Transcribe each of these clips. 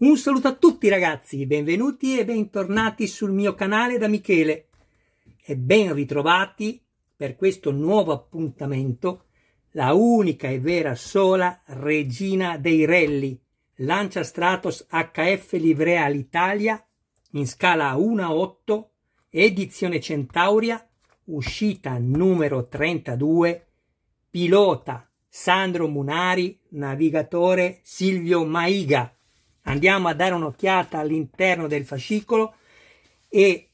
Un saluto a tutti ragazzi, benvenuti e bentornati sul mio canale da Michele e ben ritrovati per questo nuovo appuntamento, la unica e vera sola regina dei rally, Lancia Stratos HF Livrea all'Italia in scala 1-8, a edizione Centauria, uscita numero 32, pilota Sandro Munari, navigatore Silvio Maiga Andiamo a dare un'occhiata all'interno del fascicolo e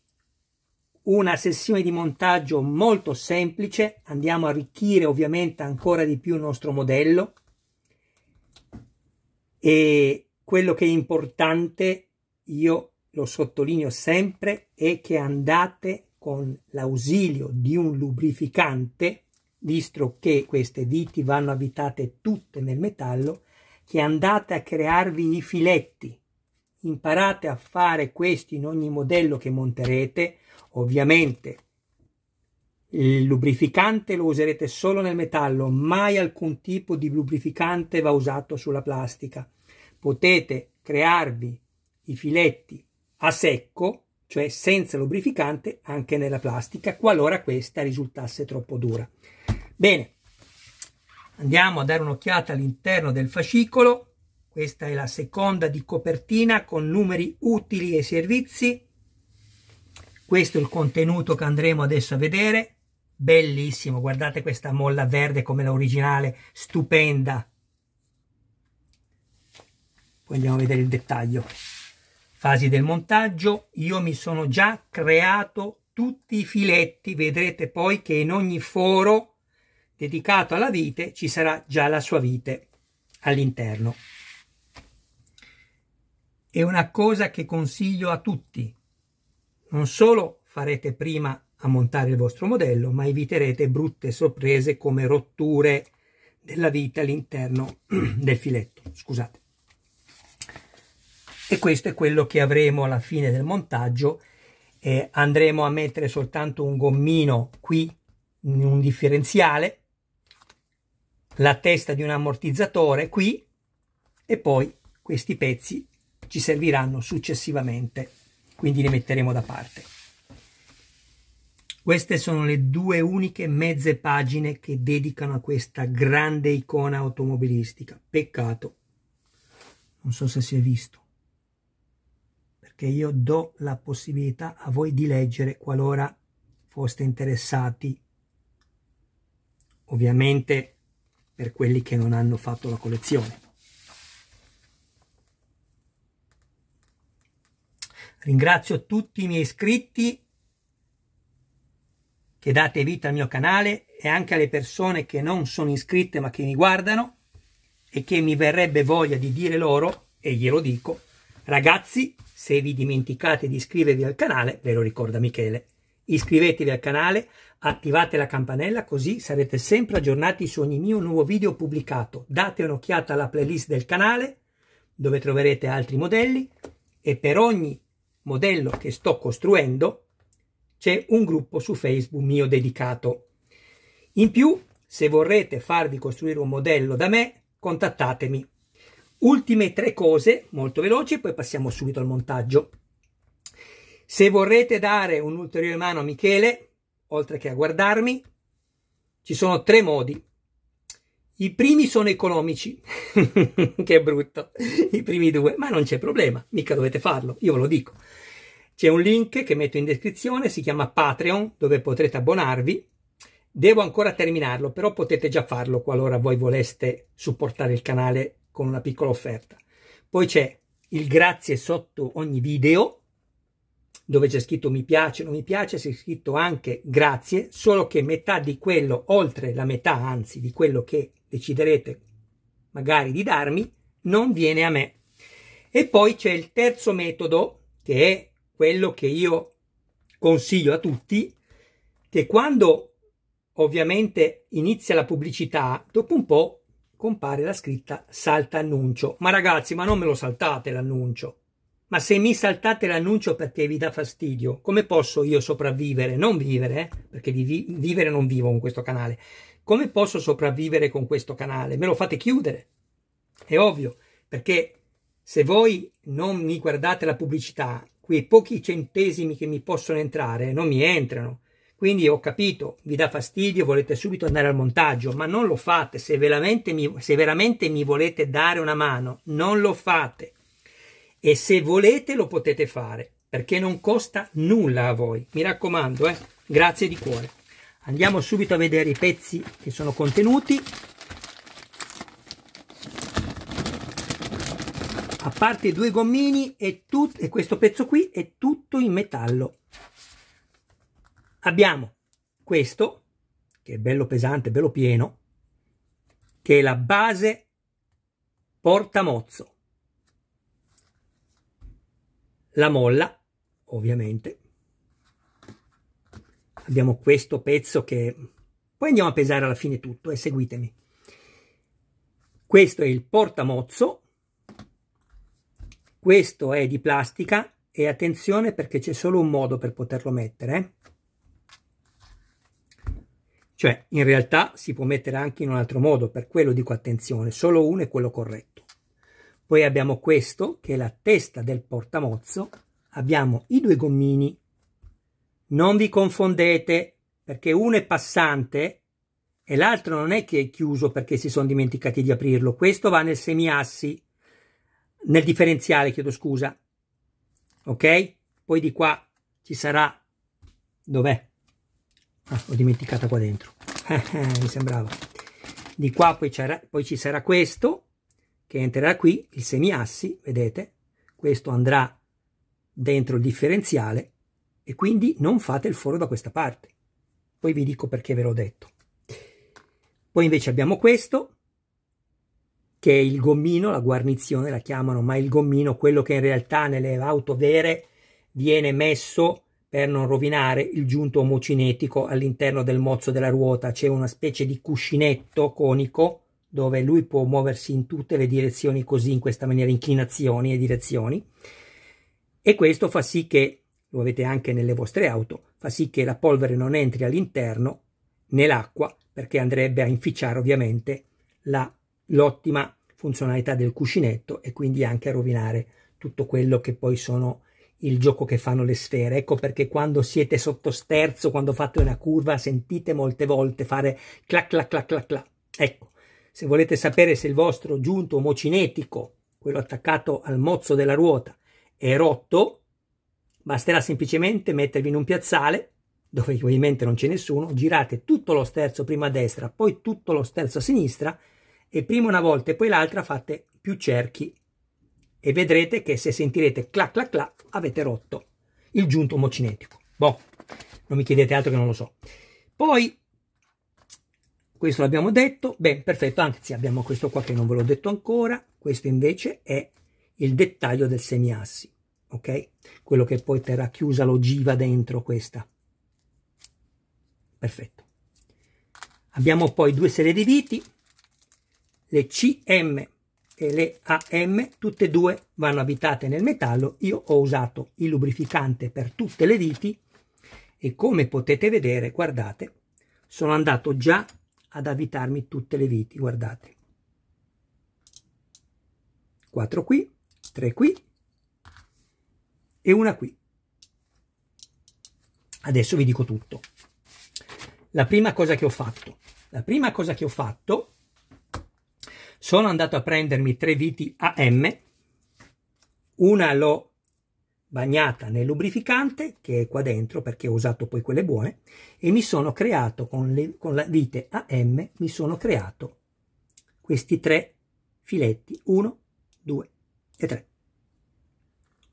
una sessione di montaggio molto semplice. Andiamo a arricchire ovviamente ancora di più il nostro modello e quello che è importante, io lo sottolineo sempre, è che andate con l'ausilio di un lubrificante, visto che queste viti vanno abitate tutte nel metallo, che andate a crearvi i filetti. Imparate a fare questi in ogni modello che monterete. Ovviamente il lubrificante lo userete solo nel metallo, mai alcun tipo di lubrificante va usato sulla plastica. Potete crearvi i filetti a secco, cioè senza lubrificante, anche nella plastica, qualora questa risultasse troppo dura. Bene, Andiamo a dare un'occhiata all'interno del fascicolo. Questa è la seconda di copertina con numeri utili e servizi. Questo è il contenuto che andremo adesso a vedere. Bellissimo, guardate questa molla verde come la originale, stupenda. Poi andiamo a vedere il dettaglio. Fasi del montaggio, io mi sono già creato tutti i filetti, vedrete poi che in ogni foro dedicato alla vite ci sarà già la sua vite all'interno. È una cosa che consiglio a tutti. Non solo farete prima a montare il vostro modello, ma eviterete brutte sorprese come rotture della vite all'interno del filetto. Scusate. E questo è quello che avremo alla fine del montaggio. Eh, andremo a mettere soltanto un gommino qui in un differenziale la testa di un ammortizzatore qui e poi questi pezzi ci serviranno successivamente, quindi li metteremo da parte. Queste sono le due uniche mezze pagine che dedicano a questa grande icona automobilistica. Peccato, non so se si è visto, perché io do la possibilità a voi di leggere qualora foste interessati. Ovviamente per quelli che non hanno fatto la collezione. Ringrazio tutti i miei iscritti che date vita al mio canale e anche alle persone che non sono iscritte ma che mi guardano e che mi verrebbe voglia di dire loro, e glielo dico, ragazzi, se vi dimenticate di iscrivervi al canale, ve lo ricorda Michele, Iscrivetevi al canale, attivate la campanella così sarete sempre aggiornati su ogni mio nuovo video pubblicato. Date un'occhiata alla playlist del canale dove troverete altri modelli e per ogni modello che sto costruendo c'è un gruppo su Facebook mio dedicato. In più, se vorrete farvi costruire un modello da me, contattatemi. Ultime tre cose, molto veloci, poi passiamo subito al montaggio. Se vorrete dare un'ulteriore mano a Michele, oltre che a guardarmi, ci sono tre modi. I primi sono economici, che brutto, i primi due, ma non c'è problema, mica dovete farlo, io ve lo dico. C'è un link che metto in descrizione, si chiama Patreon, dove potrete abbonarvi. Devo ancora terminarlo, però potete già farlo qualora voi voleste supportare il canale con una piccola offerta. Poi c'è il grazie sotto ogni video, dove c'è scritto mi piace, non mi piace, c'è scritto anche grazie, solo che metà di quello, oltre la metà anzi di quello che deciderete magari di darmi, non viene a me. E poi c'è il terzo metodo, che è quello che io consiglio a tutti, che quando ovviamente inizia la pubblicità, dopo un po' compare la scritta salta annuncio. Ma ragazzi, ma non me lo saltate l'annuncio. Ma se mi saltate l'annuncio perché vi dà fastidio, come posso io sopravvivere? Non vivere, eh, perché vi, vivere non vivo con questo canale. Come posso sopravvivere con questo canale? Me lo fate chiudere. È ovvio, perché se voi non mi guardate la pubblicità, quei pochi centesimi che mi possono entrare non mi entrano. Quindi ho capito, vi dà fastidio, volete subito andare al montaggio, ma non lo fate. Se veramente mi, se veramente mi volete dare una mano, non lo fate e se volete lo potete fare perché non costa nulla a voi. Mi raccomando, eh? grazie di cuore. Andiamo subito a vedere i pezzi che sono contenuti. A parte i due gommini e, e questo pezzo qui è tutto in metallo. Abbiamo questo, che è bello pesante, bello pieno, che è la base portamozzo la molla, ovviamente. Abbiamo questo pezzo che... Poi andiamo a pesare alla fine tutto e eh, seguitemi. Questo è il portamozzo, questo è di plastica e attenzione perché c'è solo un modo per poterlo mettere. Eh. Cioè, in realtà si può mettere anche in un altro modo, per quello dico attenzione, solo uno è quello corretto. Poi abbiamo questo, che è la testa del portamozzo. Abbiamo i due gommini. Non vi confondete, perché uno è passante e l'altro non è che è chiuso perché si sono dimenticati di aprirlo. Questo va nel semiassi, nel differenziale, chiedo scusa. Ok? Poi di qua ci sarà... Dov'è? Ah, ho dimenticata qua dentro. Mi sembrava. Di qua poi, poi ci sarà questo che entrerà qui, il semiassi, vedete, questo andrà dentro il differenziale e quindi non fate il foro da questa parte. Poi vi dico perché ve l'ho detto. Poi invece abbiamo questo, che è il gommino, la guarnizione la chiamano, ma il gommino, quello che in realtà nelle auto vere viene messo per non rovinare il giunto omocinetico all'interno del mozzo della ruota. C'è una specie di cuscinetto conico dove lui può muoversi in tutte le direzioni così, in questa maniera, inclinazioni e direzioni. E questo fa sì che, lo avete anche nelle vostre auto, fa sì che la polvere non entri all'interno nell'acqua perché andrebbe a inficiare ovviamente l'ottima funzionalità del cuscinetto e quindi anche a rovinare tutto quello che poi sono il gioco che fanno le sfere. Ecco perché quando siete sotto sterzo, quando fate una curva, sentite molte volte fare clac clac clac clac clac. Ecco, se volete sapere se il vostro giunto omocinetico, quello attaccato al mozzo della ruota, è rotto, basterà semplicemente mettervi in un piazzale, dove ovviamente non c'è nessuno, girate tutto lo sterzo prima a destra, poi tutto lo sterzo a sinistra, e prima una volta e poi l'altra fate più cerchi e vedrete che se sentirete clac clac clac avete rotto il giunto omocinetico. Boh, non mi chiedete altro che non lo so. Poi questo l'abbiamo detto, beh, perfetto, anzi abbiamo questo qua che non ve l'ho detto ancora, questo invece è il dettaglio del semiassi, ok? Quello che poi terrà chiusa l'ogiva dentro questa. Perfetto. Abbiamo poi due serie di viti, le CM e le AM, tutte e due vanno abitate nel metallo. Io ho usato il lubrificante per tutte le viti e come potete vedere, guardate, sono andato già ad avvitarmi tutte le viti, guardate. 4 qui, 3 qui e una qui. Adesso vi dico tutto. La prima cosa che ho fatto, la prima cosa che ho fatto, sono andato a prendermi tre viti AM, una l'ho bagnata nel lubrificante che è qua dentro perché ho usato poi quelle buone e mi sono creato con, le, con la vite AM mi sono creato questi tre filetti 1 2 e 3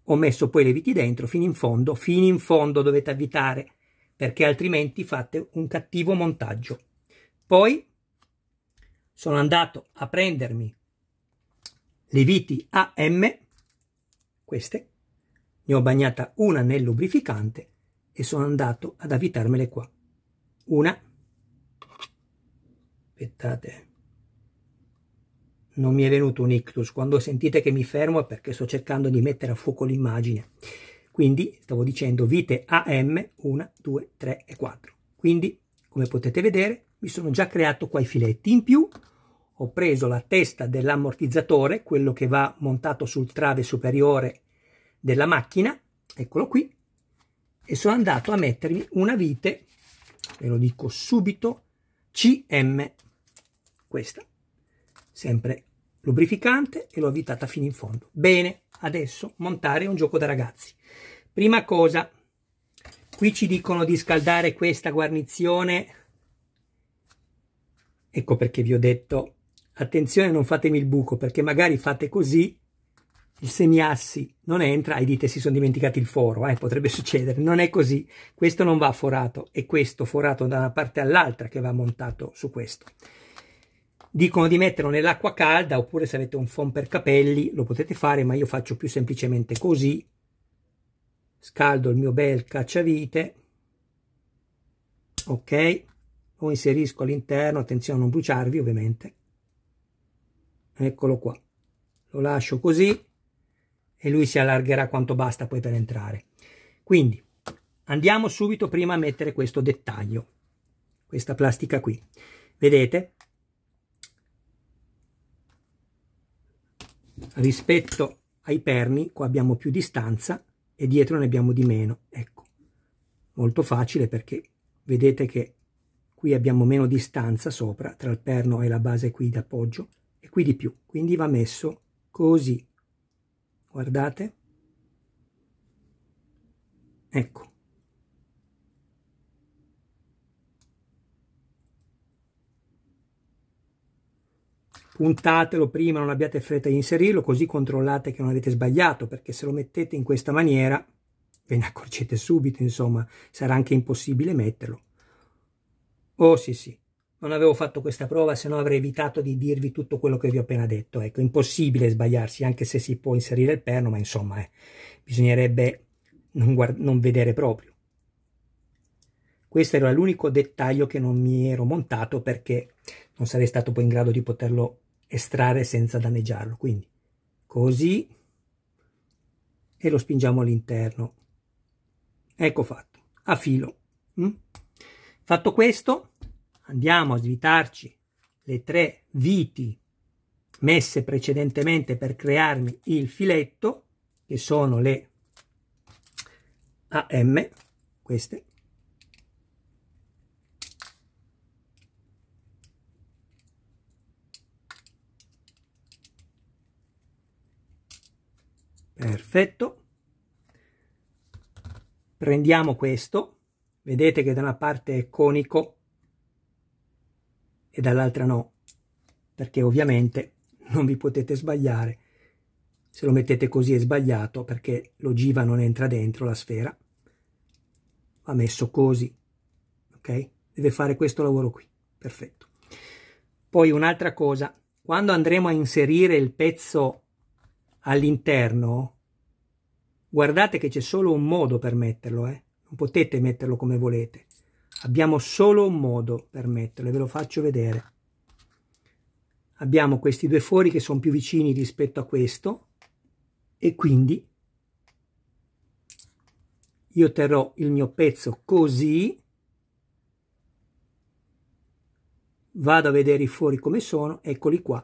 ho messo poi le viti dentro fino in fondo fino in fondo dovete avvitare perché altrimenti fate un cattivo montaggio poi sono andato a prendermi le viti AM queste ne ho bagnata una nel lubrificante e sono andato ad avvitarmele qua. Una. Aspettate. Non mi è venuto un ictus. Quando sentite che mi fermo è perché sto cercando di mettere a fuoco l'immagine. Quindi stavo dicendo vite AM 1, 2, 3 e 4. Quindi, come potete vedere, mi sono già creato qua i filetti. In più ho preso la testa dell'ammortizzatore, quello che va montato sul trave superiore della macchina, eccolo qui, e sono andato a mettermi una vite, ve lo dico subito, CM, questa, sempre lubrificante e l'ho avvitata fino in fondo. Bene, adesso montare un gioco da ragazzi. Prima cosa, qui ci dicono di scaldare questa guarnizione, ecco perché vi ho detto attenzione non fatemi il buco perché magari fate così il semiassi non entra e dite si sono dimenticati il foro, eh, potrebbe succedere, non è così, questo non va forato, è questo forato da una parte all'altra che va montato su questo. Dicono di metterlo nell'acqua calda oppure se avete un foam per capelli lo potete fare, ma io faccio più semplicemente così, scaldo il mio bel cacciavite, ok, lo inserisco all'interno, attenzione a non bruciarvi ovviamente, eccolo qua, lo lascio così, e lui si allargherà quanto basta poi per entrare. Quindi andiamo subito prima a mettere questo dettaglio, questa plastica qui. Vedete? Rispetto ai perni qua abbiamo più distanza e dietro ne abbiamo di meno. Ecco, molto facile perché vedete che qui abbiamo meno distanza sopra tra il perno e la base qui d'appoggio e qui di più, quindi va messo così guardate, ecco. puntatelo prima, non abbiate fretta di inserirlo, così controllate che non avete sbagliato, perché se lo mettete in questa maniera ve ne accorgete subito, insomma, sarà anche impossibile metterlo. Oh sì sì, non avevo fatto questa prova, se no avrei evitato di dirvi tutto quello che vi ho appena detto. Ecco, impossibile sbagliarsi, anche se si può inserire il perno, ma insomma, eh, bisognerebbe non, non vedere proprio. Questo era l'unico dettaglio che non mi ero montato perché non sarei stato poi in grado di poterlo estrarre senza danneggiarlo. Quindi, così, e lo spingiamo all'interno. Ecco fatto, a filo. Mm? Fatto questo andiamo a svitarci le tre viti messe precedentemente per crearmi il filetto, che sono le AM, queste. Perfetto. Prendiamo questo, vedete che da una parte è conico e dall'altra no, perché ovviamente non vi potete sbagliare. Se lo mettete così è sbagliato perché l'ogiva non entra dentro la sfera, va messo così, ok? Deve fare questo lavoro qui, perfetto. Poi un'altra cosa, quando andremo a inserire il pezzo all'interno, guardate che c'è solo un modo per metterlo, eh? non potete metterlo come volete Abbiamo solo un modo per metterle, ve lo faccio vedere. Abbiamo questi due fori che sono più vicini rispetto a questo e quindi io terrò il mio pezzo così, vado a vedere i fori come sono, eccoli qua.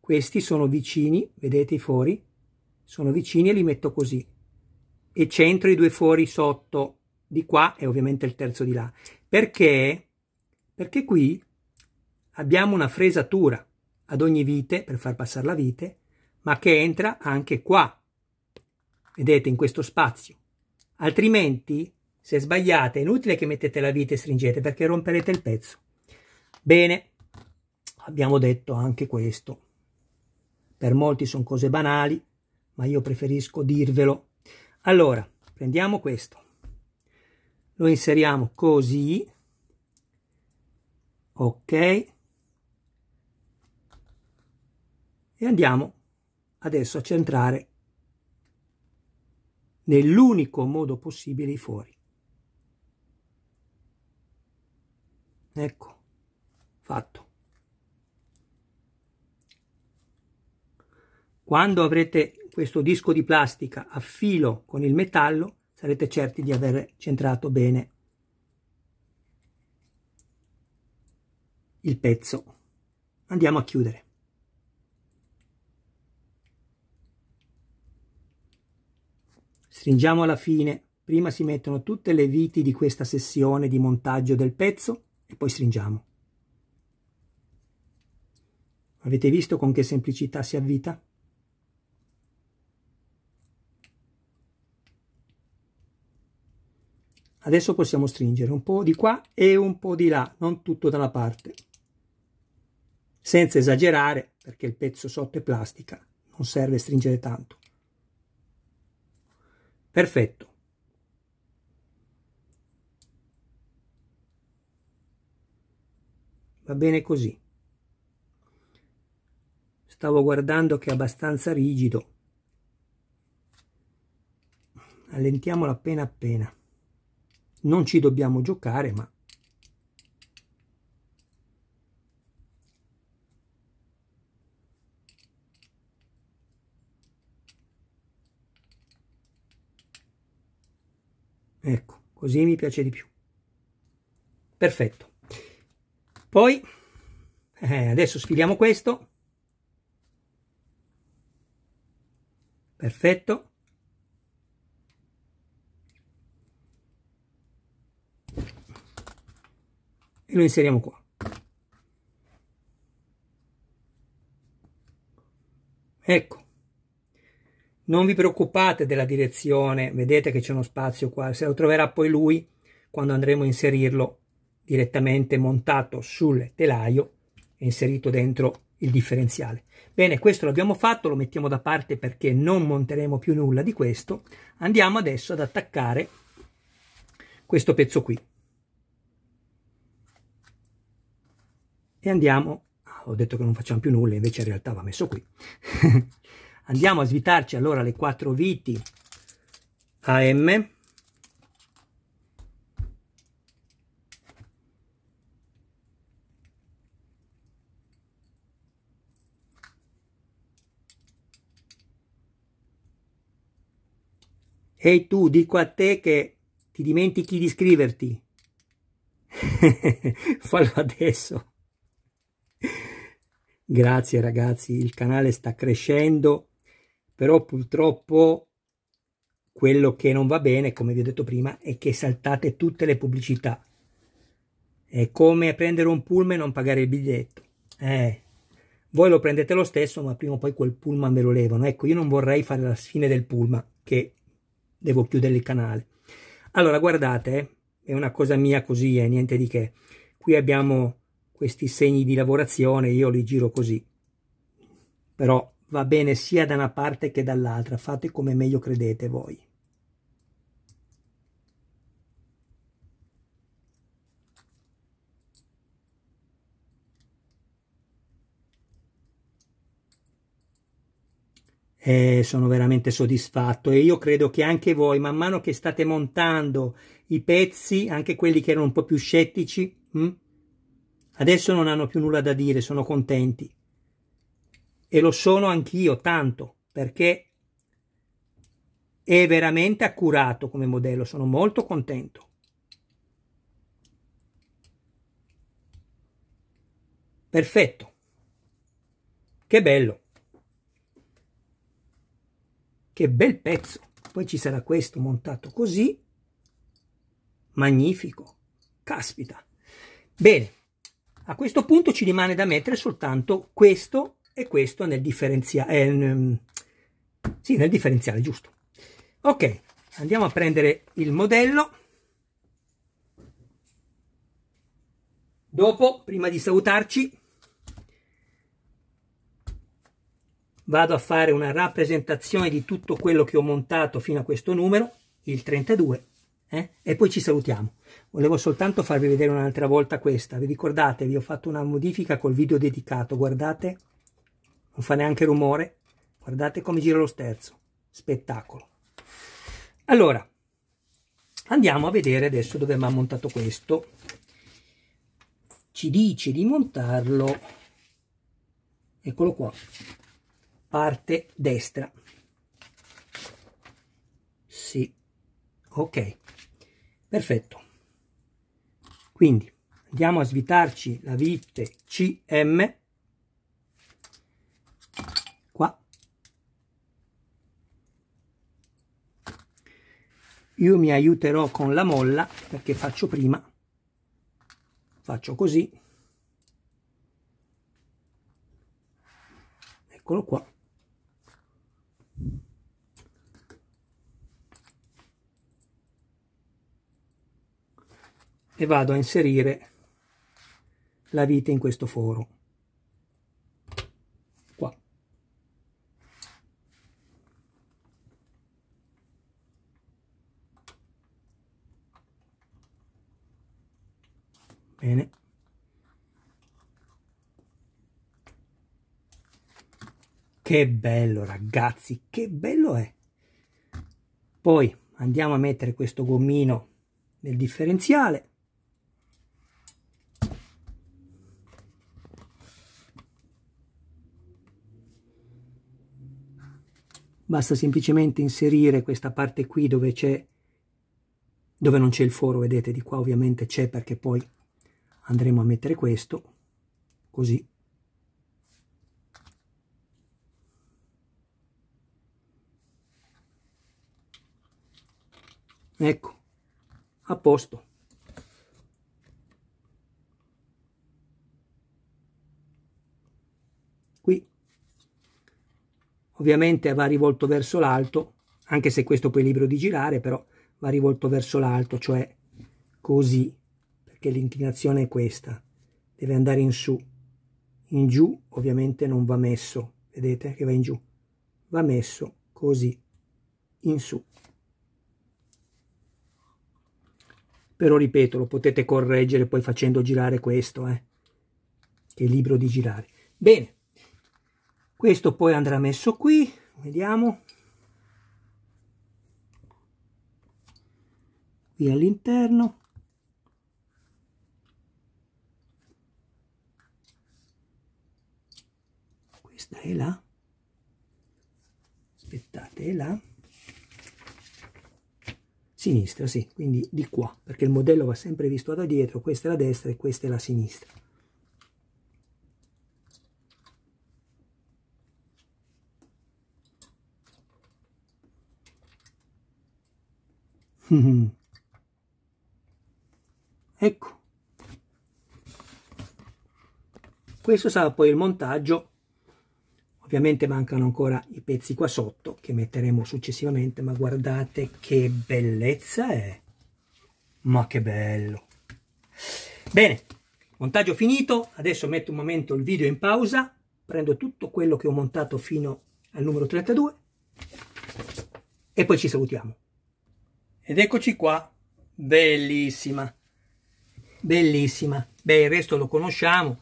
Questi sono vicini, vedete i fori? Sono vicini e li metto così. E centro i due fori sotto di qua e ovviamente il terzo di là. Perché? Perché qui abbiamo una fresatura ad ogni vite per far passare la vite, ma che entra anche qua. Vedete, in questo spazio. Altrimenti, se sbagliate, è inutile che mettete la vite e stringete perché romperete il pezzo. Bene, abbiamo detto anche questo. Per molti sono cose banali, ma io preferisco dirvelo. Allora, prendiamo questo lo inseriamo così ok e andiamo adesso a centrare nell'unico modo possibile i fori ecco fatto quando avrete questo disco di plastica a filo con il metallo sarete certi di aver centrato bene il pezzo. Andiamo a chiudere. Stringiamo alla fine, prima si mettono tutte le viti di questa sessione di montaggio del pezzo e poi stringiamo. Avete visto con che semplicità si avvita? Adesso possiamo stringere un po' di qua e un po' di là, non tutto da una parte. Senza esagerare, perché il pezzo sotto è plastica, non serve stringere tanto. Perfetto. Va bene così. Stavo guardando che è abbastanza rigido. Allentiamolo appena appena non ci dobbiamo giocare, ma Ecco, così mi piace di più. Perfetto. Poi, eh, adesso sfiliamo questo. Perfetto. e lo inseriamo qua. Ecco, non vi preoccupate della direzione, vedete che c'è uno spazio qua, se lo troverà poi lui quando andremo a inserirlo direttamente montato sul telaio e inserito dentro il differenziale. Bene, questo l'abbiamo fatto, lo mettiamo da parte perché non monteremo più nulla di questo. Andiamo adesso ad attaccare questo pezzo qui. e andiamo, ah, ho detto che non facciamo più nulla, invece in realtà va messo qui, andiamo a svitarci allora le quattro viti AM, Ehi tu, dico a te che ti dimentichi di iscriverti. Fallo adesso. Grazie ragazzi, il canale sta crescendo, però purtroppo quello che non va bene, come vi ho detto prima, è che saltate tutte le pubblicità. È come prendere un pullman e non pagare il biglietto. Eh, voi lo prendete lo stesso, ma prima o poi quel pullman ve lo levano. Ecco, io non vorrei fare la fine del pullman, che devo chiudere il canale. Allora, guardate, eh, è una cosa mia così, e eh, niente di che. Qui abbiamo questi segni di lavorazione io li giro così però va bene sia da una parte che dall'altra fate come meglio credete voi Eh, sono veramente soddisfatto e io credo che anche voi man mano che state montando i pezzi anche quelli che erano un po' più scettici hm, Adesso non hanno più nulla da dire, sono contenti. E lo sono anch'io, tanto, perché è veramente accurato come modello, sono molto contento. Perfetto. Che bello. Che bel pezzo. Poi ci sarà questo montato così. Magnifico. Caspita. Bene. A questo punto ci rimane da mettere soltanto questo e questo nel differenziale, eh, mm, sì, nel differenziale, giusto. Ok, andiamo a prendere il modello. Dopo, prima di salutarci, vado a fare una rappresentazione di tutto quello che ho montato fino a questo numero, il 32, eh? e poi ci salutiamo. Volevo soltanto farvi vedere un'altra volta questa. Vi ricordate, vi ho fatto una modifica col video dedicato. Guardate, non fa neanche rumore. Guardate come gira lo sterzo. Spettacolo. Allora, andiamo a vedere adesso dove mi ha montato questo. Ci dice di montarlo. Eccolo qua. Parte destra. Sì. Ok. Perfetto. Quindi andiamo a svitarci la vite CM qua. Io mi aiuterò con la molla perché faccio prima, faccio così, eccolo qua, e vado a inserire la vite in questo foro. Qua. Bene. Che bello ragazzi, che bello è. Poi andiamo a mettere questo gommino nel differenziale Basta semplicemente inserire questa parte qui dove c'è dove non c'è il foro, vedete di qua ovviamente c'è perché poi andremo a mettere questo così ecco a posto ovviamente va rivolto verso l'alto, anche se questo poi è libero di girare, però va rivolto verso l'alto, cioè così, perché l'inclinazione è questa, deve andare in su, in giù ovviamente non va messo, vedete che va in giù, va messo così, in su. Però ripeto, lo potete correggere poi facendo girare questo, eh, che è libero di girare. Bene, questo poi andrà messo qui vediamo qui all'interno questa è là aspettate è là sinistra sì quindi di qua perché il modello va sempre visto da dietro questa è la destra e questa è la sinistra ecco questo sarà poi il montaggio ovviamente mancano ancora i pezzi qua sotto che metteremo successivamente ma guardate che bellezza è ma che bello bene montaggio finito adesso metto un momento il video in pausa prendo tutto quello che ho montato fino al numero 32 e poi ci salutiamo ed eccoci qua, bellissima, bellissima. Beh, il resto lo conosciamo,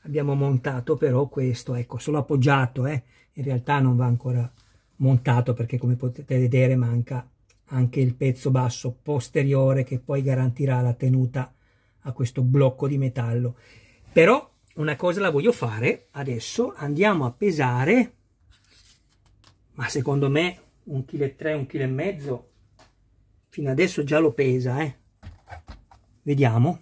abbiamo montato però questo, ecco, solo appoggiato, eh. In realtà non va ancora montato perché come potete vedere manca anche il pezzo basso posteriore che poi garantirà la tenuta a questo blocco di metallo. Però una cosa la voglio fare adesso, andiamo a pesare, ma secondo me un chilo e tre, un chilo e mezzo fino adesso già lo pesa eh. vediamo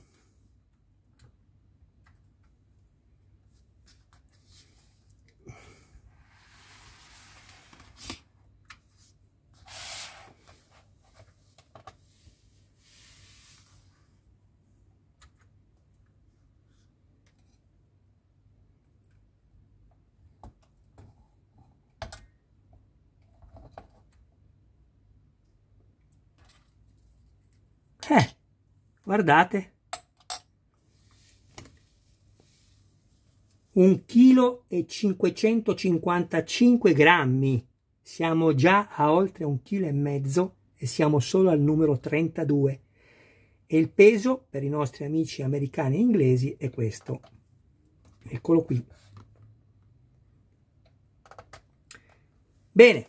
guardate, un chilo e 555 grammi. Siamo già a oltre un chilo e mezzo e siamo solo al numero 32. E il peso per i nostri amici americani e inglesi è questo. Eccolo qui. Bene,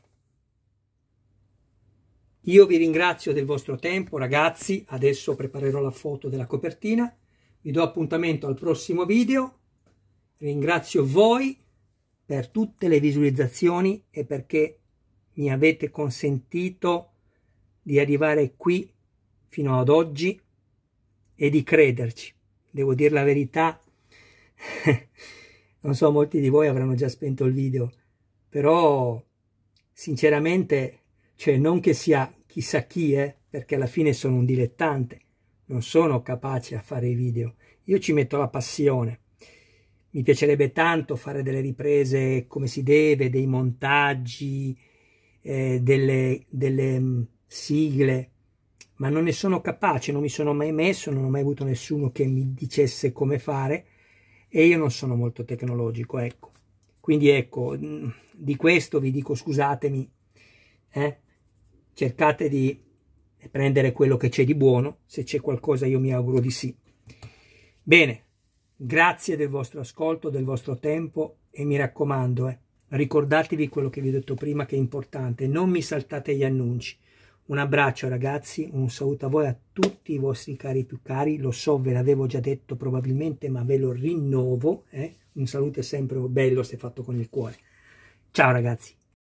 io vi ringrazio del vostro tempo, ragazzi. Adesso preparerò la foto della copertina. Vi do appuntamento al prossimo video. Ringrazio voi per tutte le visualizzazioni e perché mi avete consentito di arrivare qui fino ad oggi e di crederci. Devo dire la verità, non so, molti di voi avranno già spento il video, però sinceramente, cioè non che sia chissà chi è, perché alla fine sono un dilettante, non sono capace a fare i video, io ci metto la passione. Mi piacerebbe tanto fare delle riprese come si deve, dei montaggi, eh, delle, delle mm, sigle, ma non ne sono capace, non mi sono mai messo, non ho mai avuto nessuno che mi dicesse come fare e io non sono molto tecnologico, ecco. Quindi ecco, mm, di questo vi dico scusatemi, eh? cercate di prendere quello che c'è di buono, se c'è qualcosa io mi auguro di sì. Bene, grazie del vostro ascolto, del vostro tempo e mi raccomando, eh, ricordatevi quello che vi ho detto prima che è importante, non mi saltate gli annunci. Un abbraccio ragazzi, un saluto a voi, a tutti i vostri cari più cari, lo so ve l'avevo già detto probabilmente ma ve lo rinnovo, eh? un saluto è sempre bello se fatto con il cuore. Ciao ragazzi!